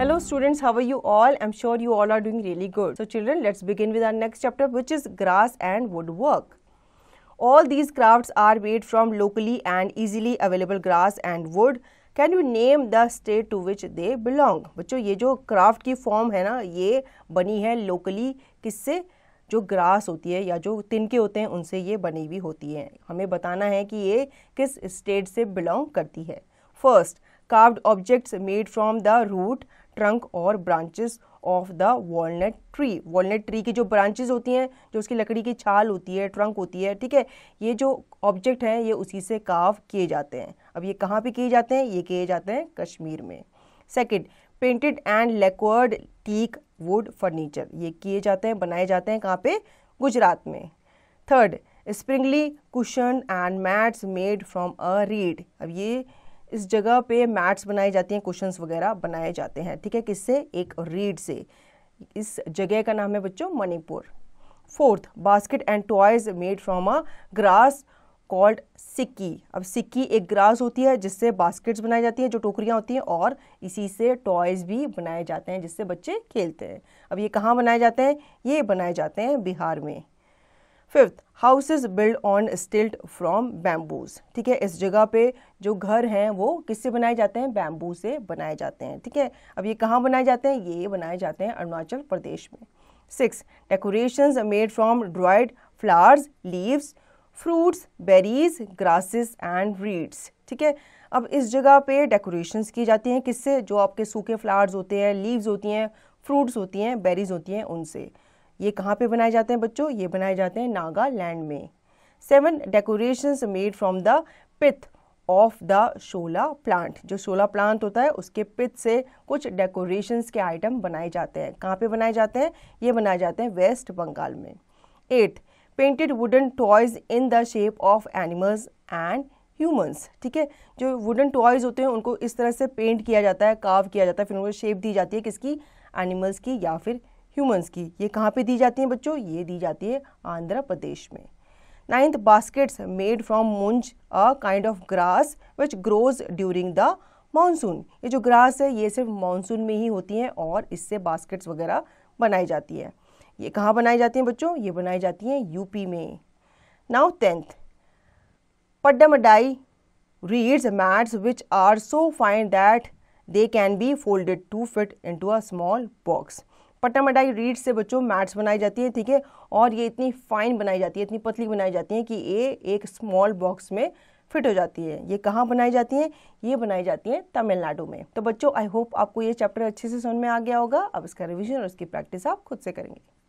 Hello students, how are you all? I'm sure you all are doing really good. So children, let's begin with our next chapter which is grass and woodwork. All these crafts are made from locally and easily available grass and wood. Can you name the state to which they belong बच्चों ये जो craft की form है ना ये बनी है locally किससे जो ग्रास होती है या जो तिनके होते हैं उनसे ये बनी हुई होती है हमें बताना है कि ये किस स्टेट से बिलोंग करती है first carved objects made from the root trunk और branches of the walnut tree walnut tree की जो ब्रांचेस होती हैं जो उसकी लकड़ी की छाल होती है ट्रंक होती है ठीक है ये जो ऑब्जेक्ट हैं ये उसी से काव किए जाते हैं अब ये कहाँ पे किए जाते हैं ये किए जाते हैं कश्मीर में second painted and lacquered teak wood furniture ये किए जाते हैं बनाए जाते हैं कहाँ पे गुजरात में third springy cushion and mats made from a reed अब ये इस जगह पे मैट्स बनाई जाती हैं क्वेश्चंस वगैरह बनाए जाते हैं ठीक है किससे एक रीड से इस जगह का नाम है बच्चों Manipur fourth basket and toys made from a grass called sikki अब सिक्की एक ग्रास होती है जिससे बास्केट्स बनाई जाती हैं जो टोकरियाँ होती हैं और इसी से टॉयज़ भी बनाए जाते हैं जिससे बच्चे खेलते हैं अब ये कहाँ बनाए जाते हैं ये बनाए जाते हैं बिहार में fifth houses build on stilt from bamboos ठीक है इस जगह पे जो घर हैं वो किससे बनाए जाते हैं बैम्बू से बनाए जाते हैं ठीक है अब ये कहाँ बनाए जाते हैं ये बनाए जाते हैं अरुणाचल प्रदेश में six decorations made from dried flowers leaves fruits berries grasses and reeds ठीक है अब इस जगह पे डेकोरेशंस की जाती हैं किससे जो आपके सूखे फ्लावर्स होते हैं लीव्स होती हैं फ्रूट्स होती हैं बेरीज होती हैं उनसे ये कहाँ पे बनाए जाते हैं बच्चों ये बनाए जाते हैं नागालैंड में seven decorations made from the pith of the shola plant जो शोला प्लांट होता है उसके पिथ से कुछ डेकोरेशंस के आइटम बनाए जाते हैं कहाँ पे बनाए जाते हैं ये बनाए जाते हैं वेस्ट बंगाल में eight painted wooden toys in the shape of animals and humans ठीक है जो वुडन टॉयज होते हैं उनको इस तरह से पेंट किया जाता है काव किया जाता है फिर उनको शेप दी जाती है किसकी एनिमल्स की या फिर ह्यूमंस की ये कहाँ पे दी जाती है बच्चों ये दी जाती है आंध्र प्रदेश में ninth baskets made from munj a kind of grass which grows during the monsoon ये जो ग्रास है ये सिर्फ मानसून में ही होती हैं और इससे बास्केट्स वगैरह बनाई जाती है ये कहाँ बनाई जाती हैं बच्चों ये बनाई जाती हैं यूपी में now tenth reeds mats which are so fine that they can be folded to fit into a small box matai reed से बच्चों मैट्स बनाई जाती है ठीक है और ये इतनी फाइन बनाई जाती है इतनी पतली बनाई जाती है कि ये एक स्मॉल बॉक्स में फिट हो जाती है ये कहाँ बनाई जाती हैं ये बनाई जाती हैं तमिलनाडु में तो बच्चों आई होप आपको ये चैप्टर अच्छे से समझ में आ गया होगा अब इसका रिविजन और इसकी प्रैक्टिस आप खुद से करेंगे